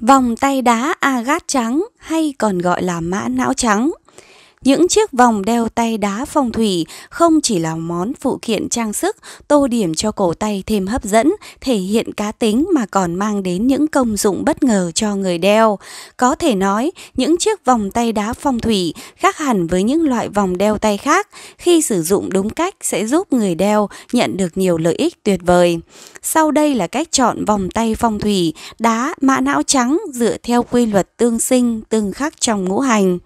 Vòng tay đá agat trắng hay còn gọi là mã não trắng những chiếc vòng đeo tay đá phong thủy không chỉ là món phụ kiện trang sức, tô điểm cho cổ tay thêm hấp dẫn, thể hiện cá tính mà còn mang đến những công dụng bất ngờ cho người đeo. Có thể nói, những chiếc vòng tay đá phong thủy khác hẳn với những loại vòng đeo tay khác, khi sử dụng đúng cách sẽ giúp người đeo nhận được nhiều lợi ích tuyệt vời. Sau đây là cách chọn vòng tay phong thủy đá mã não trắng dựa theo quy luật tương sinh tương khắc trong ngũ hành.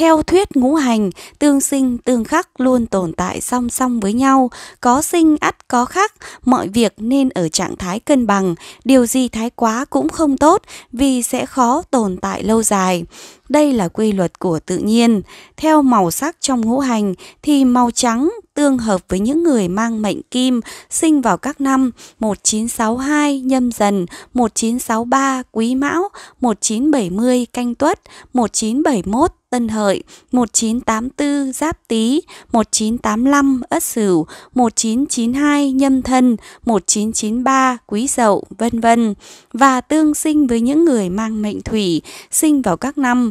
Theo thuyết ngũ hành, tương sinh tương khắc luôn tồn tại song song với nhau, có sinh ắt có khắc, mọi việc nên ở trạng thái cân bằng, điều gì thái quá cũng không tốt vì sẽ khó tồn tại lâu dài. Đây là quy luật của tự nhiên. Theo màu sắc trong ngũ hành thì màu trắng tương hợp với những người mang mệnh kim sinh vào các năm 1962 nhâm dần, 1963 quý mão, 1970 canh tuất, 1971 Tân Hợi, 1984 Giáp Tý, 1985 Ất Sửu, 1992 Nhâm Thân, 1993 Quý Dậu, vân vân và tương sinh với những người mang mệnh thủy sinh vào các năm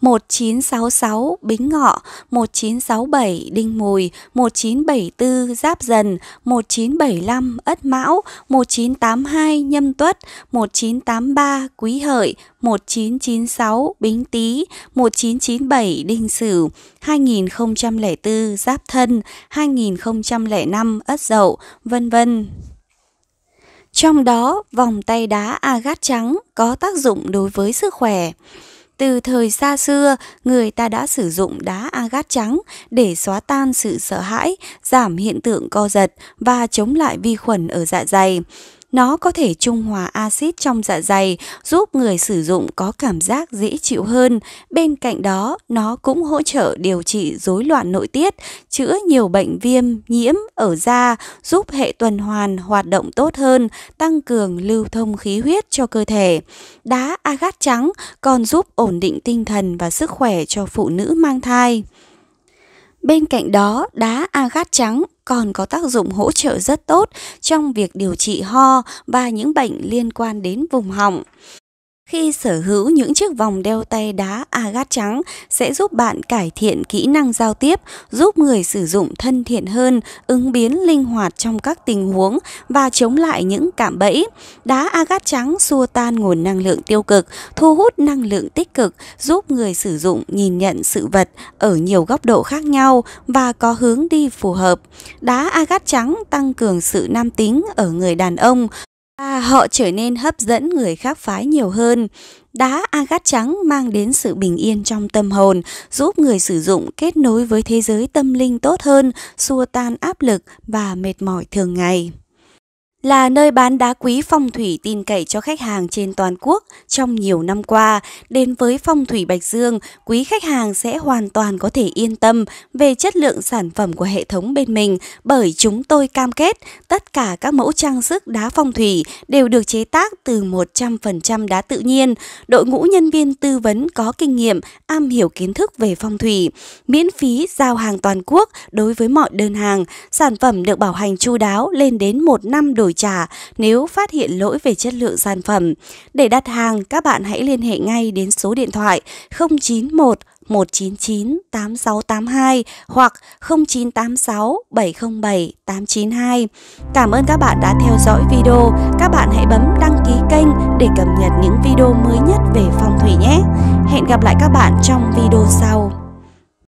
1966 Bính Ngọ, 1967 Đinh Mùi, 1974 Giáp Dần, 1975 Ất Mão, 1982 Nhâm Tuất, 1983 Quý Hợi, 1996 Bính Tý, 1997 Đinh Sửu, 2004 Giáp Thân, 2005 Ất Dậu, vân vân. Trong đó, vòng tay đá agat trắng có tác dụng đối với sức khỏe. Từ thời xa xưa, người ta đã sử dụng đá agat trắng để xóa tan sự sợ hãi, giảm hiện tượng co giật và chống lại vi khuẩn ở dạ dày. Nó có thể trung hòa axit trong dạ dày, giúp người sử dụng có cảm giác dễ chịu hơn. Bên cạnh đó, nó cũng hỗ trợ điều trị rối loạn nội tiết, chữa nhiều bệnh viêm, nhiễm ở da, giúp hệ tuần hoàn hoạt động tốt hơn, tăng cường lưu thông khí huyết cho cơ thể. Đá agat trắng còn giúp ổn định tinh thần và sức khỏe cho phụ nữ mang thai. Bên cạnh đó, đá agat trắng còn có tác dụng hỗ trợ rất tốt trong việc điều trị ho và những bệnh liên quan đến vùng họng. Khi sở hữu những chiếc vòng đeo tay đá agat trắng sẽ giúp bạn cải thiện kỹ năng giao tiếp, giúp người sử dụng thân thiện hơn, ứng biến linh hoạt trong các tình huống và chống lại những cảm bẫy. Đá agat trắng xua tan nguồn năng lượng tiêu cực, thu hút năng lượng tích cực, giúp người sử dụng nhìn nhận sự vật ở nhiều góc độ khác nhau và có hướng đi phù hợp. Đá agat trắng tăng cường sự nam tính ở người đàn ông, À, họ trở nên hấp dẫn người khác phái nhiều hơn. Đá agat trắng mang đến sự bình yên trong tâm hồn, giúp người sử dụng kết nối với thế giới tâm linh tốt hơn, xua tan áp lực và mệt mỏi thường ngày là nơi bán đá quý phong thủy tin cậy cho khách hàng trên toàn quốc trong nhiều năm qua. Đến với phong thủy Bạch Dương, quý khách hàng sẽ hoàn toàn có thể yên tâm về chất lượng sản phẩm của hệ thống bên mình bởi chúng tôi cam kết tất cả các mẫu trang sức đá phong thủy đều được chế tác từ 100% đá tự nhiên. Đội ngũ nhân viên tư vấn có kinh nghiệm, am hiểu kiến thức về phong thủy, miễn phí giao hàng toàn quốc đối với mọi đơn hàng, sản phẩm được bảo hành chu đáo lên đến một năm đổi đổi trả nếu phát hiện lỗi về chất lượng sản phẩm. Để đặt hàng, các bạn hãy liên hệ ngay đến số điện thoại 091 199 8682 hoặc 0986 707 892. Cảm ơn các bạn đã theo dõi video. Các bạn hãy bấm đăng ký kênh để cập nhật những video mới nhất về phong thủy nhé. Hẹn gặp lại các bạn trong video sau.